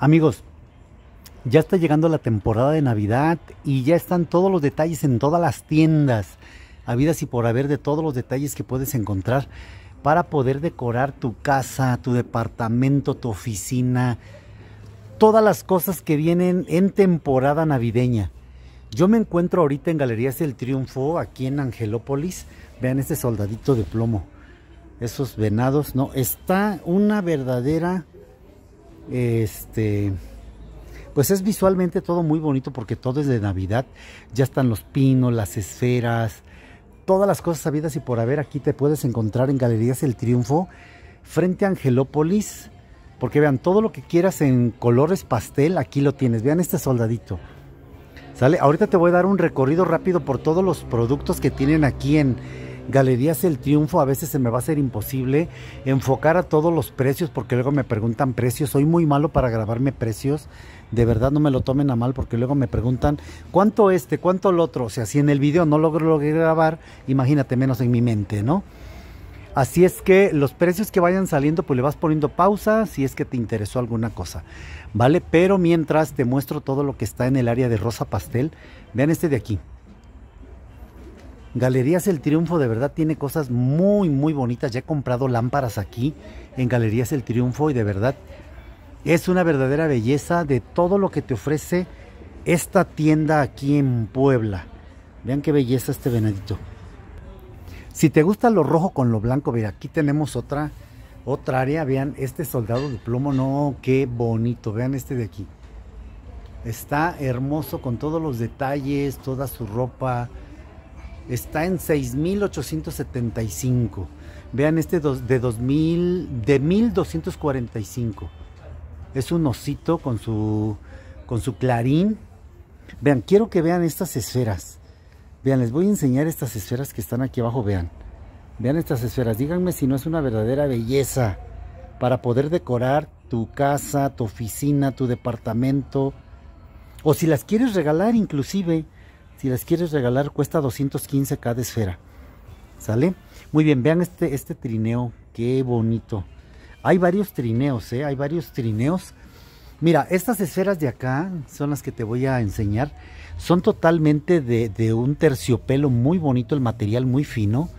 Amigos, ya está llegando la temporada de Navidad y ya están todos los detalles en todas las tiendas, habidas y por haber de todos los detalles que puedes encontrar para poder decorar tu casa, tu departamento, tu oficina, todas las cosas que vienen en temporada navideña. Yo me encuentro ahorita en Galerías del Triunfo, aquí en Angelópolis. Vean este soldadito de plomo. Esos venados, no, está una verdadera este, pues es visualmente todo muy bonito porque todo es de Navidad. Ya están los pinos, las esferas, todas las cosas sabidas y por haber. Aquí te puedes encontrar en Galerías El Triunfo frente a Angelópolis. Porque vean, todo lo que quieras en colores pastel, aquí lo tienes. Vean este soldadito. ¿Sale? Ahorita te voy a dar un recorrido rápido por todos los productos que tienen aquí en, Galerías El Triunfo, a veces se me va a ser imposible enfocar a todos los precios porque luego me preguntan precios, soy muy malo para grabarme precios, de verdad no me lo tomen a mal porque luego me preguntan cuánto este, cuánto el otro, o sea, si en el video no logro, logro grabar, imagínate menos en mi mente, ¿no? Así es que los precios que vayan saliendo, pues le vas poniendo pausa si es que te interesó alguna cosa, ¿vale? Pero mientras te muestro todo lo que está en el área de rosa pastel, vean este de aquí. Galerías El Triunfo de verdad tiene cosas muy, muy bonitas. Ya he comprado lámparas aquí en Galerías El Triunfo y de verdad es una verdadera belleza de todo lo que te ofrece esta tienda aquí en Puebla. Vean qué belleza este venadito. Si te gusta lo rojo con lo blanco, mira, aquí tenemos otra, otra área. Vean, este soldado de plomo, no, qué bonito. Vean este de aquí. Está hermoso con todos los detalles, toda su ropa, está en 6.875. Vean este de 2000, de 1.245. Es un osito con su, con su clarín. Vean, quiero que vean estas esferas. Vean, les voy a enseñar estas esferas que están aquí abajo, vean. Vean estas esferas, díganme si no es una verdadera belleza para poder decorar tu casa, tu oficina, tu departamento. O si las quieres regalar inclusive, si las quieres regalar, cuesta 215 cada esfera. ¿Sale? Muy bien, vean este, este trineo. Qué bonito. Hay varios trineos, ¿eh? Hay varios trineos. Mira, estas esferas de acá son las que te voy a enseñar. Son totalmente de, de un terciopelo muy bonito, el material muy fino.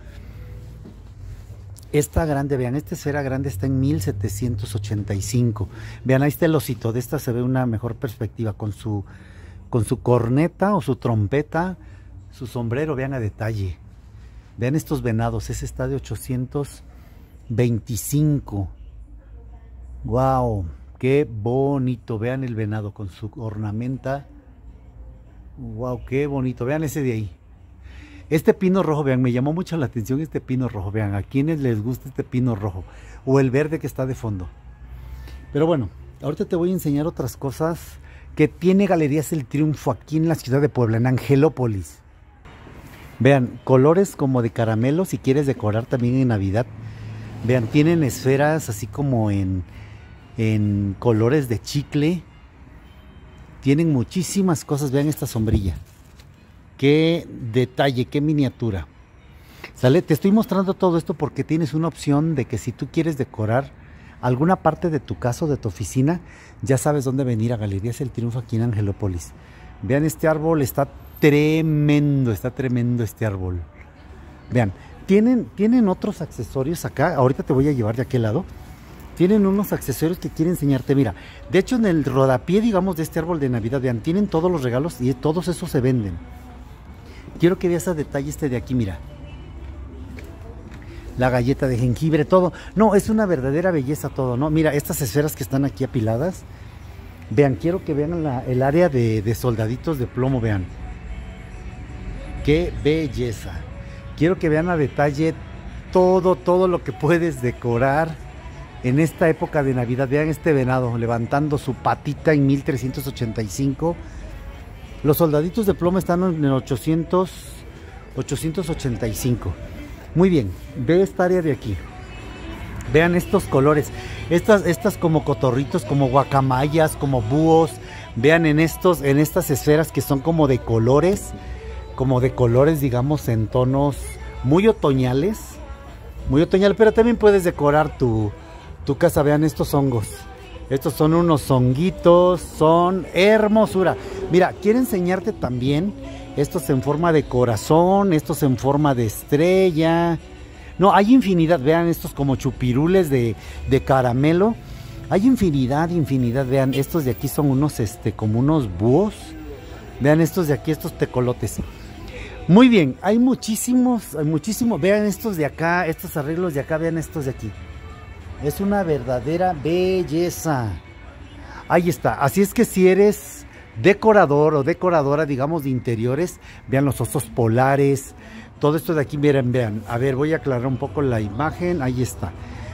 Esta grande, vean, esta esfera grande está en 1785. Vean, ahí está el osito. De esta se ve una mejor perspectiva con su con su corneta o su trompeta, su sombrero, vean a detalle. Vean estos venados, ese está de 825. ¡Wow! ¡Qué bonito! Vean el venado con su ornamenta. ¡Wow! ¡Qué bonito! Vean ese de ahí. Este pino rojo, vean, me llamó mucho la atención este pino rojo. Vean, a quienes les gusta este pino rojo o el verde que está de fondo. Pero bueno, ahorita te voy a enseñar otras cosas que tiene Galerías El Triunfo aquí en la ciudad de Puebla, en Angelópolis. Vean, colores como de caramelo si quieres decorar también en Navidad. Vean, tienen esferas así como en, en colores de chicle. Tienen muchísimas cosas. Vean esta sombrilla. Qué detalle, qué miniatura. Sale, te estoy mostrando todo esto porque tienes una opción de que si tú quieres decorar alguna parte de tu casa de tu oficina, ya sabes dónde venir a Galerías El Triunfo aquí en Angelópolis. Vean este árbol, está tremendo, está tremendo este árbol. Vean, tienen, tienen otros accesorios acá, ahorita te voy a llevar de aquel lado. Tienen unos accesorios que quiero enseñarte. Mira, de hecho en el rodapié, digamos, de este árbol de Navidad, vean, tienen todos los regalos y todos esos se venden. Quiero que veas a detalle este de aquí, mira la galleta de jengibre, todo. No, es una verdadera belleza todo, ¿no? Mira, estas esferas que están aquí apiladas, vean, quiero que vean el área de, soldaditos de plomo, vean. Qué belleza. Quiero que vean a detalle todo, todo lo que puedes decorar en esta época de Navidad. Vean este venado levantando su patita en 1385. Los soldaditos de plomo están en 800, 885. Muy bien, ve esta área de aquí. Vean estos colores. Estas, estas como cotorritos, como guacamayas, como búhos. Vean en, estos, en estas esferas que son como de colores. Como de colores, digamos, en tonos muy otoñales. Muy otoñal, pero también puedes decorar tu, tu casa. Vean estos hongos. Estos son unos honguitos, son hermosura. Mira, quiero enseñarte también estos en forma de corazón, estos en forma de estrella. No, hay infinidad, vean estos como chupirules de, de caramelo. Hay infinidad, infinidad, vean, estos de aquí son unos, este, como unos búhos. Vean estos de aquí, estos tecolotes. Muy bien, hay muchísimos, hay muchísimos. Vean estos de acá, estos arreglos de acá, vean estos de aquí. Es una verdadera belleza. Ahí está, así es que si eres decorador o decoradora, digamos, de interiores. Vean los osos polares, todo esto de aquí, miren, vean. A ver, voy a aclarar un poco la imagen, ahí está.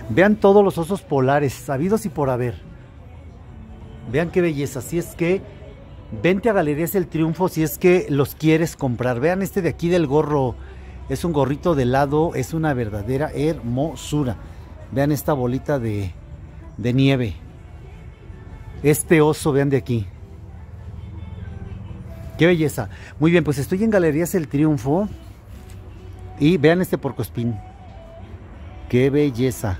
Vean todos los osos polares, sabidos y por haber. Vean qué belleza, si es que vente a Galerías El Triunfo si es que los quieres comprar. Vean este de aquí del gorro, es un gorrito de lado, es una verdadera hermosura. Vean esta bolita de, de nieve. Este oso, vean de aquí. Qué belleza. Muy bien, pues estoy en Galerías El Triunfo. Y vean este porcospín. Qué belleza.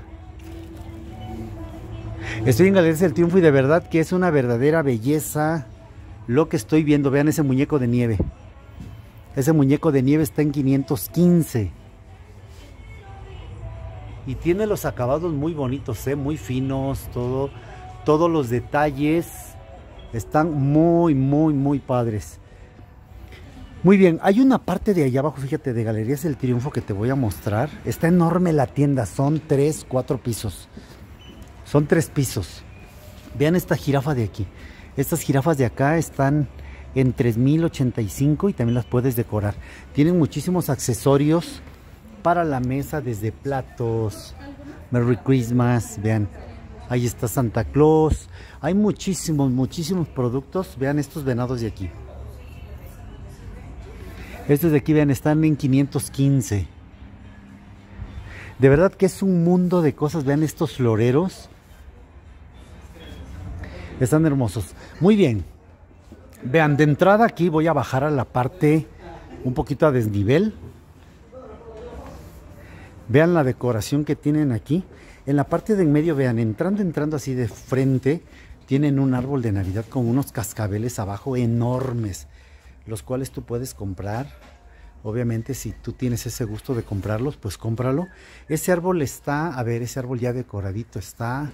Estoy en Galerías El Triunfo y de verdad que es una verdadera belleza lo que estoy viendo. Vean ese muñeco de nieve. Ese muñeco de nieve está en 515. Y tiene los acabados muy bonitos, ¿eh? muy finos, todo, todos los detalles están muy, muy, muy padres. Muy bien, hay una parte de allá abajo, fíjate, de Galerías El Triunfo que te voy a mostrar. Está enorme la tienda, son tres, cuatro pisos. Son tres pisos. Vean esta jirafa de aquí. Estas jirafas de acá están en 3085 y también las puedes decorar. Tienen muchísimos accesorios para la mesa, desde platos, Merry Christmas, vean. Ahí está Santa Claus. Hay muchísimos, muchísimos productos. Vean estos venados de aquí. Estos de aquí, vean, están en 515. De verdad que es un mundo de cosas. Vean estos floreros. Están hermosos. Muy bien. Vean, de entrada aquí voy a bajar a la parte un poquito a desnivel. Vean la decoración que tienen aquí. En la parte de en medio, vean, entrando, entrando así de frente, tienen un árbol de Navidad con unos cascabeles abajo enormes los cuales tú puedes comprar. Obviamente, si tú tienes ese gusto de comprarlos, pues cómpralo. Ese árbol está, a ver, ese árbol ya decoradito está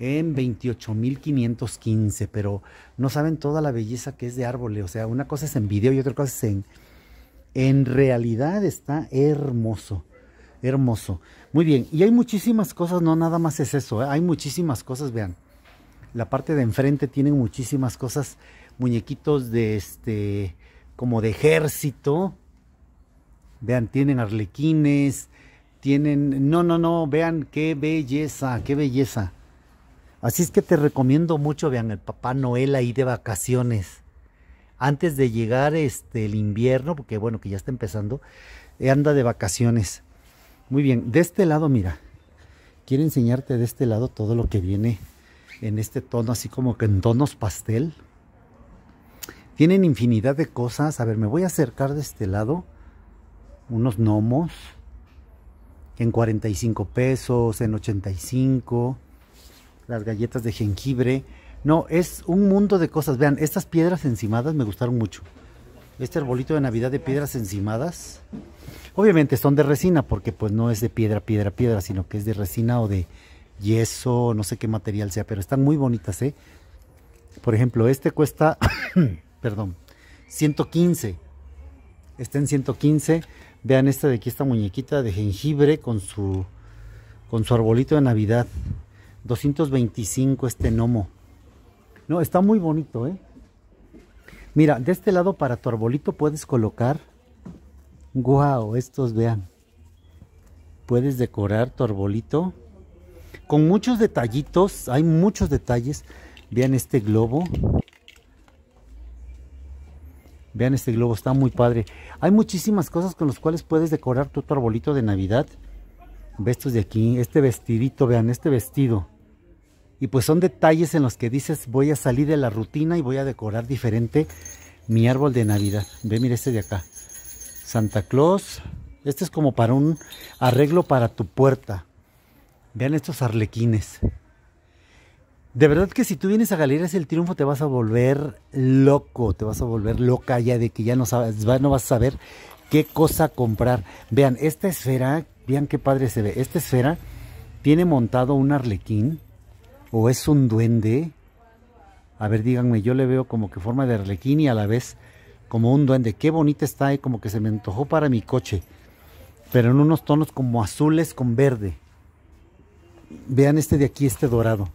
en 28.515, pero no saben toda la belleza que es de árbol. Eh. O sea, una cosa es en video y otra cosa es en... En realidad está hermoso, hermoso. Muy bien, y hay muchísimas cosas, no nada más es eso, eh, hay muchísimas cosas, vean. La parte de enfrente tienen muchísimas cosas, muñequitos de este como de ejército. Vean, tienen arlequines, tienen... No, no, no, vean qué belleza, qué belleza. Así es que te recomiendo mucho, vean, el Papá Noel ahí de vacaciones. Antes de llegar este, el invierno, porque bueno, que ya está empezando, eh, anda de vacaciones. Muy bien, de este lado, mira, quiero enseñarte de este lado todo lo que viene en este tono, así como que en tonos pastel. Tienen infinidad de cosas. A ver, me voy a acercar de este lado. Unos gnomos. En 45 pesos, en 85. Las galletas de jengibre. No, es un mundo de cosas. Vean, estas piedras encimadas me gustaron mucho. Este arbolito de Navidad de piedras encimadas. Obviamente son de resina porque pues no es de piedra, piedra, piedra, sino que es de resina o de yeso, no sé qué material sea, pero están muy bonitas, ¿eh? Por ejemplo, este cuesta perdón, 115. Está en 115. Vean esta de aquí, esta muñequita de jengibre con su, con su arbolito de Navidad. 225 este gnomo. No, está muy bonito, ¿eh? Mira, de este lado para tu arbolito puedes colocar... ¡Guau! estos, vean. Puedes decorar tu arbolito con muchos detallitos. Hay muchos detalles. Vean este globo Vean este globo, está muy padre. Hay muchísimas cosas con las cuales puedes decorar tu, arbolito de Navidad. Ve estos de aquí, este vestidito, vean, este vestido. Y pues son detalles en los que dices, voy a salir de la rutina y voy a decorar diferente mi árbol de Navidad. Ve, mira este de acá. Santa Claus. Este es como para un arreglo para tu puerta. Vean estos arlequines. De verdad que si tú vienes a Galerías El Triunfo te vas a volver loco, te vas a volver loca ya de que ya no, sabes, no vas a saber qué cosa comprar. Vean, esta esfera, vean qué padre se ve. Esta esfera tiene montado un arlequín o es un duende. A ver, díganme, yo le veo como que forma de arlequín y a la vez como un duende. Qué bonita está y eh, como que se me antojó para mi coche. Pero en unos tonos como azules con verde. Vean este de aquí, este dorado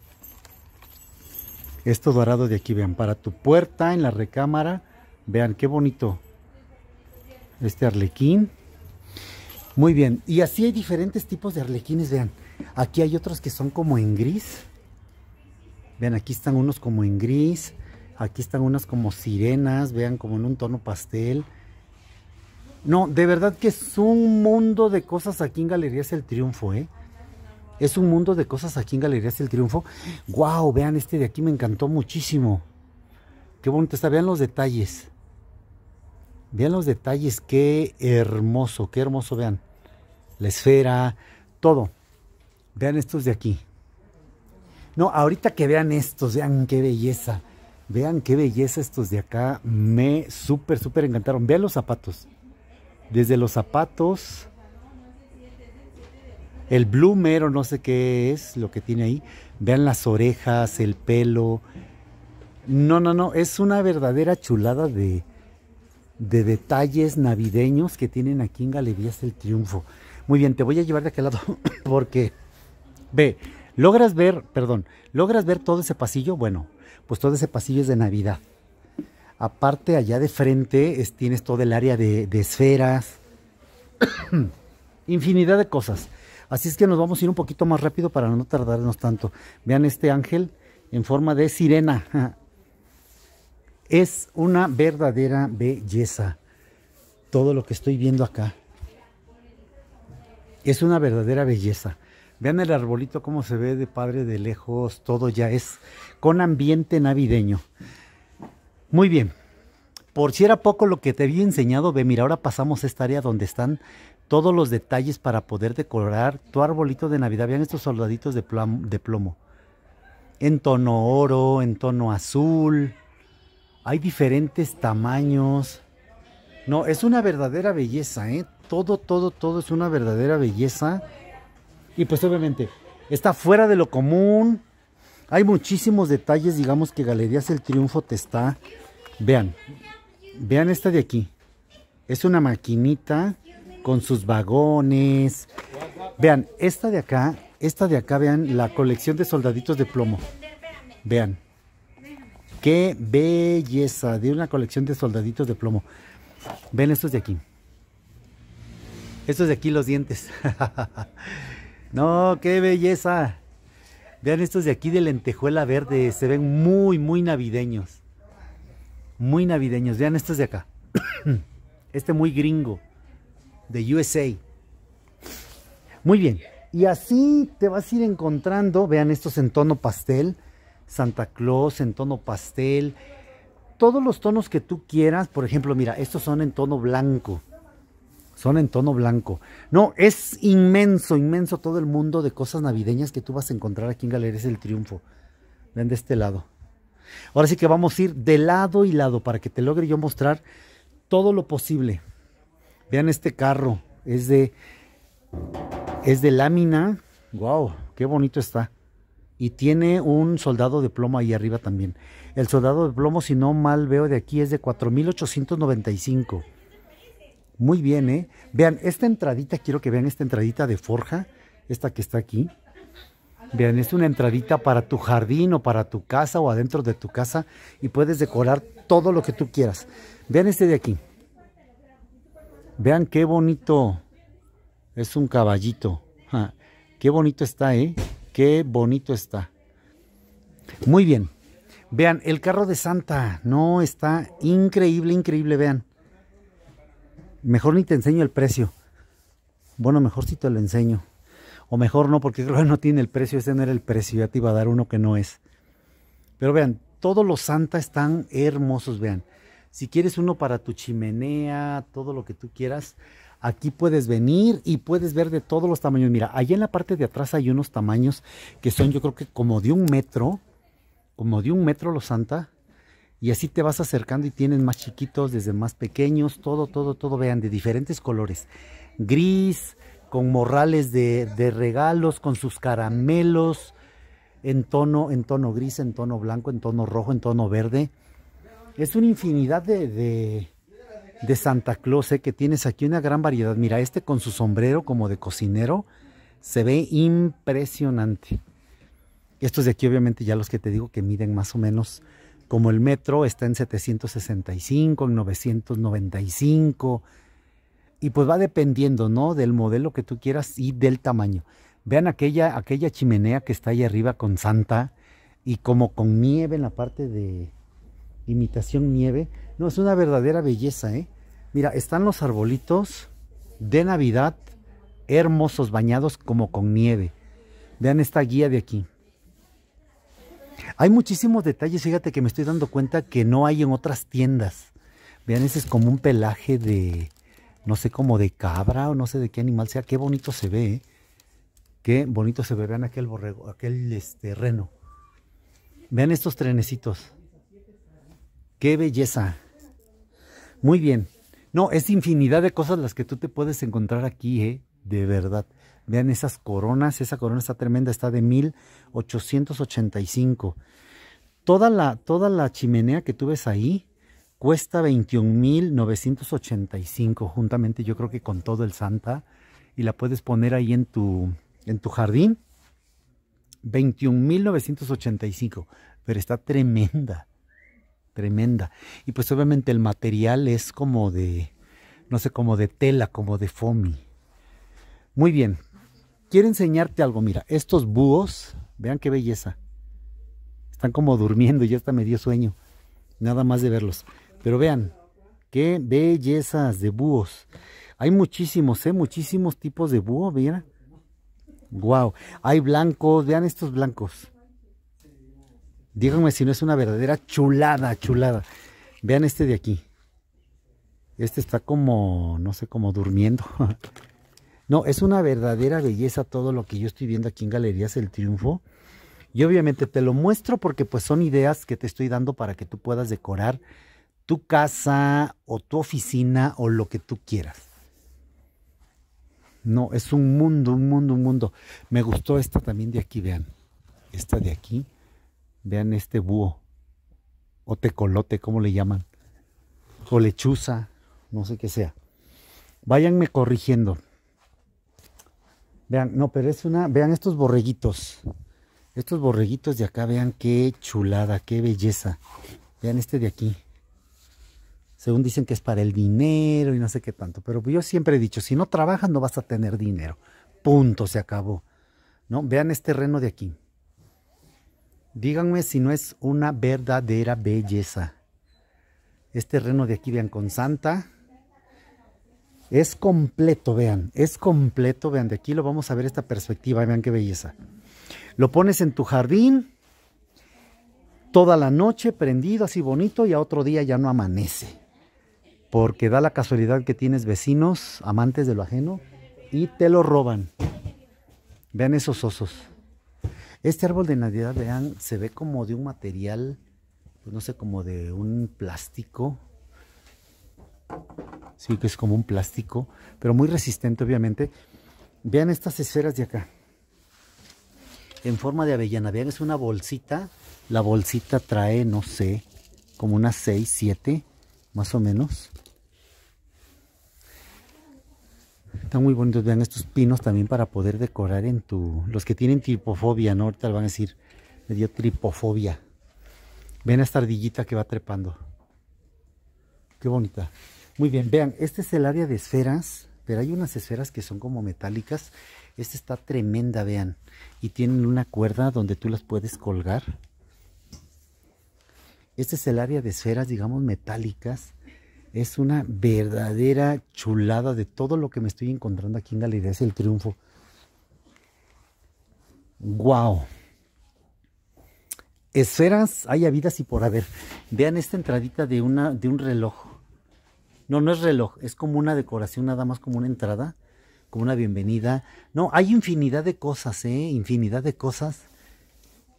esto dorado de aquí, vean, para tu puerta, en la recámara, vean qué bonito este arlequín. Muy bien, y así hay diferentes tipos de arlequines, vean, aquí hay otros que son como en gris, vean, aquí están unos como en gris, aquí están unas como sirenas, vean, como en un tono pastel. No, de verdad que es un mundo de cosas aquí en Galerías El Triunfo, ¿eh? Es un mundo de cosas aquí en Galerías del Triunfo. ¡Wow! Vean este de aquí, me encantó muchísimo. Qué bonito está, vean los detalles. Vean los detalles, qué hermoso, qué hermoso, vean. La esfera, todo. Vean estos de aquí. No, ahorita que vean estos, vean qué belleza. Vean qué belleza estos de acá. Me súper, súper encantaron. Vean los zapatos. Desde los zapatos el bloomer no sé qué es lo que tiene ahí. Vean las orejas, el pelo. No, no, no. Es una verdadera chulada de, de detalles navideños que tienen aquí en Galerías El Triunfo. Muy bien, te voy a llevar de aquel lado porque, ve, logras ver, perdón, logras ver todo ese pasillo. Bueno, pues todo ese pasillo es de Navidad. Aparte, allá de frente tienes todo el área de esferas, infinidad de cosas. Así es que nos vamos a ir un poquito más rápido para no tardarnos tanto. Vean este ángel en forma de sirena. Es una verdadera belleza todo lo que estoy viendo acá. Es una verdadera belleza. Vean el arbolito cómo se ve de padre de lejos, todo ya es con ambiente navideño. Muy bien. Por si era poco lo que te había enseñado, ve, mira, ahora pasamos a esta área donde están todos los detalles para poder decorar tu arbolito de Navidad. Vean estos soldaditos de plomo, de plomo. En tono oro, en tono azul. Hay diferentes tamaños. No, es una verdadera belleza, ¿eh? Todo, todo, todo es una verdadera belleza. Y pues obviamente, está fuera de lo común. Hay muchísimos detalles, digamos que Galerías El Triunfo te está... Vean, vean esta de aquí. Es una maquinita con sus vagones. Vean, esta de acá, esta de acá, vean la colección de soldaditos de plomo. Vean. Qué belleza de una colección de soldaditos de plomo. Ven estos de aquí. Estos de aquí los dientes. no, qué belleza. Vean estos de aquí de lentejuela verde. Se ven muy, muy navideños. Muy navideños. Vean estos de acá. este muy gringo de USA. Muy bien. Y así te vas a ir encontrando, vean estos en tono pastel, Santa Claus en tono pastel, todos los tonos que tú quieras, por ejemplo, mira, estos son en tono blanco, son en tono blanco. No, es inmenso, inmenso todo el mundo de cosas navideñas que tú vas a encontrar aquí en Galerías del Triunfo. Ven de este lado. Ahora sí que vamos a ir de lado y lado para que te logre yo mostrar todo lo posible. Vean este carro, es de, es de lámina, Guau, qué bonito está. Y tiene un soldado de plomo ahí arriba también. El soldado de plomo, si no mal veo de aquí, es de 4,895. Muy bien, ¿eh? Vean, esta entradita, quiero que vean esta entradita de forja, esta que está aquí. Vean, es una entradita para tu jardín o para tu casa o adentro de tu casa y puedes decorar todo lo que tú quieras. Vean este de aquí. Vean qué bonito es un caballito. qué bonito está, ¿eh? Qué bonito está. Muy bien. Vean, el carro de Santa. No, está increíble, increíble, vean. Mejor ni te enseño el precio. Bueno, mejor si te lo enseño. O mejor no, porque creo que no tiene el precio. Ese no era el precio. Ya te iba a dar uno que no es. Pero vean, todos los Santa están hermosos, vean si quieres uno para tu chimenea, todo lo que tú quieras, aquí puedes venir y puedes ver de todos los tamaños. Mira, allá en la parte de atrás hay unos tamaños que son yo creo que como de un metro, como de un metro los santa. Y así te vas acercando y tienes más chiquitos, desde más pequeños, todo, todo, todo, vean, de diferentes colores. Gris, con morrales de, regalos, con sus caramelos, en tono, en tono gris, en tono blanco, en tono rojo, en tono verde es una infinidad de, de, Santa Claus eh, que tienes aquí, una gran variedad. Mira, este con su sombrero como de cocinero se ve impresionante. Estos de aquí obviamente ya los que te digo que miden más o menos como el metro, está en 765, en 995. Y pues va dependiendo, ¿no? Del modelo que tú quieras y del tamaño. Vean aquella, aquella chimenea que está ahí arriba con Santa y como con nieve en la parte de, imitación nieve. No, es una verdadera belleza, ¿eh? Mira, están los arbolitos de Navidad, hermosos, bañados como con nieve. Vean esta guía de aquí. Hay muchísimos detalles, fíjate que me estoy dando cuenta que no hay en otras tiendas. Vean, ese es como un pelaje de, no sé, cómo de cabra o no sé de qué animal sea. Qué bonito se ve, ¿eh? Qué bonito se ve. Vean aquel borrego, aquel este, reno. Vean estos trenecitos. Qué belleza. Muy bien. No, es infinidad de cosas las que tú te puedes encontrar aquí, ¿eh? De verdad. Vean esas coronas, esa corona está tremenda, está de 1885. Toda la, toda la chimenea que tú ves ahí cuesta 21.985, juntamente yo creo que con todo el Santa. Y la puedes poner ahí en tu, en tu jardín. 21.985, pero está tremenda tremenda. Y pues obviamente el material es como de, no sé, como de tela, como de foamy. Muy bien, quiero enseñarte algo, mira, estos búhos, vean qué belleza. Están como durmiendo, ya hasta me dio sueño, nada más de verlos. Pero vean, qué bellezas de búhos. Hay muchísimos, ¿eh? Muchísimos tipos de búho, mira. Wow, hay blancos, vean estos blancos. Díganme si no es una verdadera chulada, chulada. Vean este de aquí. Este está como, no sé, como durmiendo. No, es una verdadera belleza todo lo que yo estoy viendo aquí en Galerías El Triunfo. Y obviamente te lo muestro porque pues son ideas que te estoy dando para que tú puedas decorar tu casa o tu oficina o lo que tú quieras. No, es un mundo, un mundo, un mundo. Me gustó esta también de aquí, vean. Esta de aquí. Vean este búho. O tecolote, como le llaman. O lechuza, no sé qué sea. Váyanme corrigiendo. Vean, no, pero es una... Vean estos borreguitos. Estos borreguitos de acá, vean qué chulada, qué belleza. Vean este de aquí. Según dicen que es para el dinero y no sé qué tanto. Pero yo siempre he dicho, si no trabajas no vas a tener dinero. Punto, se acabó. ¿No? Vean este reno de aquí. Díganme si no es una verdadera belleza. Este terreno de aquí, vean, con Santa. Es completo, vean. Es completo, vean. De aquí lo vamos a ver esta perspectiva. Vean qué belleza. Lo pones en tu jardín. Toda la noche prendido, así bonito. Y a otro día ya no amanece. Porque da la casualidad que tienes vecinos, amantes de lo ajeno. Y te lo roban. Vean esos osos. Este árbol de Navidad, vean, se ve como de un material, pues, no sé, como de un plástico. Sí, que es como un plástico, pero muy resistente, obviamente. Vean estas esferas de acá. En forma de avellana. Vean, es una bolsita. La bolsita trae, no sé, como unas 6, 7, más o menos. Están muy bonitos, vean estos pinos también para poder decorar en tu... Los que tienen tripofobia, ¿no? Ahorita van a decir, me dio tripofobia. Vean esta ardillita que va trepando. Qué bonita. Muy bien, vean, este es el área de esferas, pero hay unas esferas que son como metálicas. Esta está tremenda, vean. Y tienen una cuerda donde tú las puedes colgar. Este es el área de esferas, digamos, metálicas es una verdadera chulada de todo lo que me estoy encontrando aquí en Galería es el Triunfo. ¡Wow! Esferas, hay habidas y por haber. Vean esta entradita de, una, de un reloj. No, no es reloj, es como una decoración, nada más como una entrada, como una bienvenida. No, hay infinidad de cosas, ¿eh? Infinidad de cosas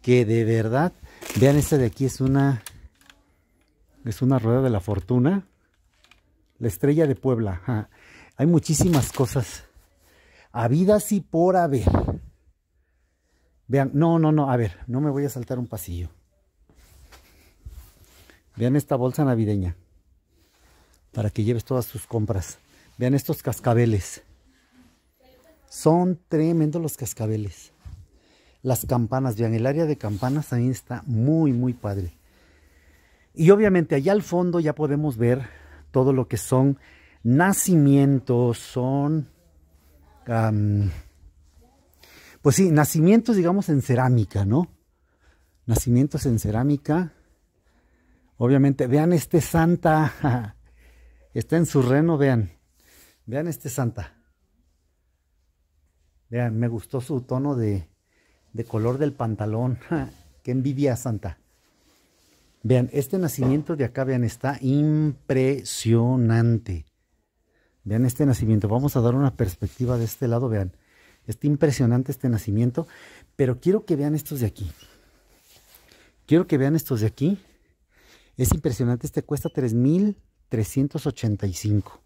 que de verdad. Vean, esta de aquí es una. Es una rueda de la fortuna la estrella de Puebla. Hay muchísimas cosas. Habidas y por haber. Vean, no, no, no, a ver, no me voy a saltar un pasillo. Vean esta bolsa navideña. Para que lleves todas tus compras. Vean estos cascabeles. Son tremendos los cascabeles. Las campanas, vean, el área de campanas también está muy, muy padre. Y obviamente allá al fondo ya podemos ver todo lo que son nacimientos, son, pues sí, nacimientos, digamos, en cerámica, ¿no? Nacimientos en cerámica. Obviamente, vean este santa, está en su reno, vean, vean este santa. Vean, me gustó su tono de, de color del pantalón. que envidia, santa. Vean, este nacimiento de acá, vean, está impresionante. Vean este nacimiento. Vamos a dar una perspectiva de este lado, vean. Está impresionante este nacimiento, pero quiero que vean estos de aquí. Quiero que vean estos de aquí. Es impresionante, este cuesta 3,385.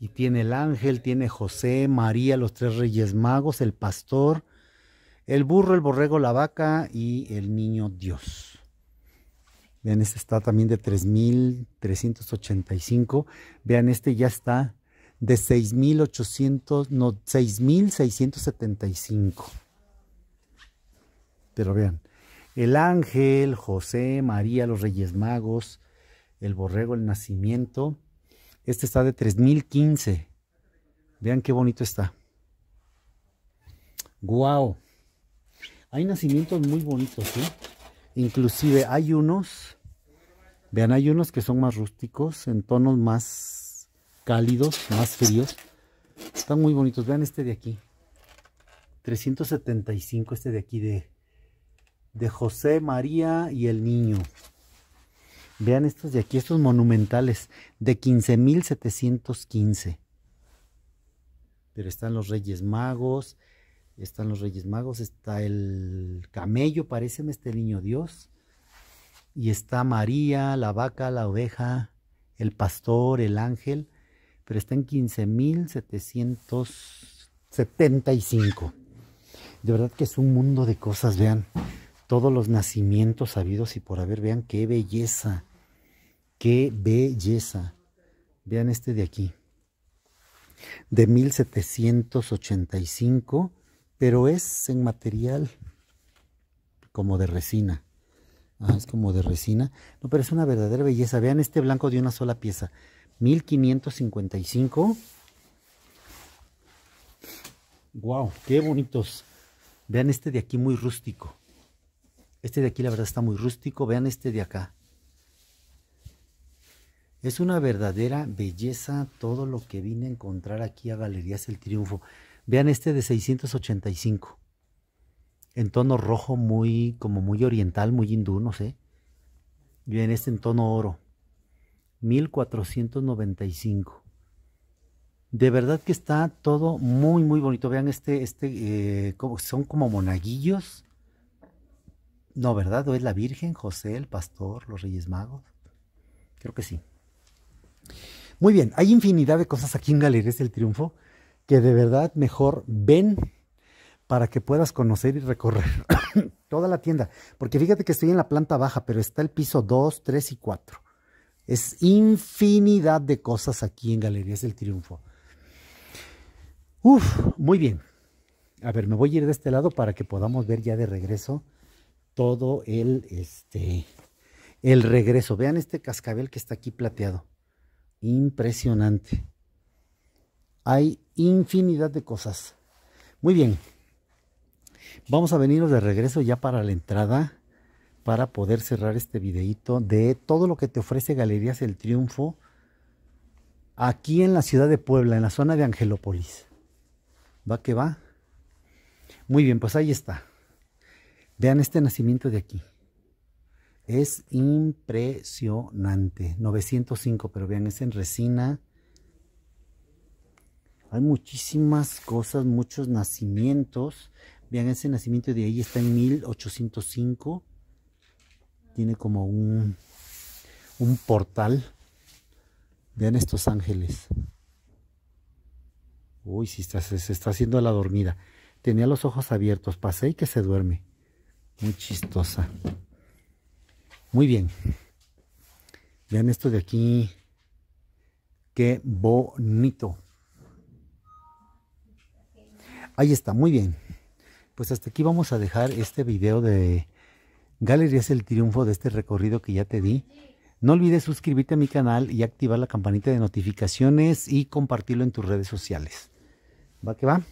Y tiene el ángel, tiene José, María, los tres reyes magos, el pastor, el burro, el borrego, la vaca y el niño Dios. Vean, este está también de 3.385. Vean, este ya está de 6.800, no, 6.675. Pero vean, el ángel, José, María, los Reyes Magos, el borrego, el nacimiento. Este está de 3.015. Vean qué bonito está. ¡Guau! Wow. Hay nacimientos muy bonitos, ¿sí? ¿eh? Inclusive hay unos, vean, hay unos que son más rústicos, en tonos más cálidos, más fríos. Están muy bonitos. Vean este de aquí. 375, este de aquí de, de José, María y el niño. Vean estos de aquí, estos monumentales, de 15.715. Pero están los Reyes Magos, están los Reyes Magos, está el camello, pareceme este niño Dios, y está María, la vaca, la oveja, el pastor, el ángel, pero está en 15.775. De verdad que es un mundo de cosas, vean, todos los nacimientos habidos y por haber, vean qué belleza, qué belleza. Vean este de aquí, de 1785 pero es en material como de resina. Ah, es como de resina. No, pero es una verdadera belleza. Vean este blanco de una sola pieza. 1555. Wow, qué bonitos. Vean este de aquí muy rústico. Este de aquí la verdad está muy rústico. Vean este de acá. Es una verdadera belleza todo lo que vine a encontrar aquí a Galerías El Triunfo. Vean este de 685. En tono rojo muy, como muy oriental, muy hindú, no sé. Vean este en tono oro. 1495. De verdad que está todo muy, muy bonito. Vean este, este, eh, son como monaguillos. No, ¿verdad? ¿O es la Virgen, José, el pastor, los Reyes Magos? Creo que sí. Muy bien, hay infinidad de cosas aquí en Galerías del Triunfo que de verdad mejor ven para que puedas conocer y recorrer toda la tienda. Porque fíjate que estoy en la planta baja, pero está el piso 2, 3 y 4. Es infinidad de cosas aquí en Galerías del Triunfo. Uf, muy bien. A ver, me voy a ir de este lado para que podamos ver ya de regreso todo el, este, el regreso. Vean este cascabel que está aquí plateado. Impresionante. Hay infinidad de cosas. Muy bien. Vamos a venirnos de regreso ya para la entrada para poder cerrar este videíto de todo lo que te ofrece Galerías El Triunfo aquí en la ciudad de Puebla, en la zona de Angelópolis. ¿Va que va? Muy bien, pues ahí está. Vean este nacimiento de aquí. Es impresionante. 905, pero vean, es en resina. Hay muchísimas cosas, muchos nacimientos. Vean, ese nacimiento de ahí está en 1805. Tiene como un, un portal. Vean estos ángeles. Uy, si se, está haciendo la dormida. Tenía los ojos abiertos. Pasé y que se duerme. Muy chistosa. Muy bien. Vean esto de aquí. Qué bonito. Ahí está, muy bien. Pues hasta aquí vamos a dejar este video de Galerías El Triunfo de este recorrido que ya te di. No olvides suscribirte a mi canal y activar la campanita de notificaciones y compartirlo en tus redes sociales. ¿Va que va?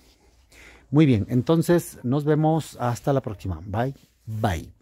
Muy bien, entonces nos vemos hasta la próxima. Bye, bye.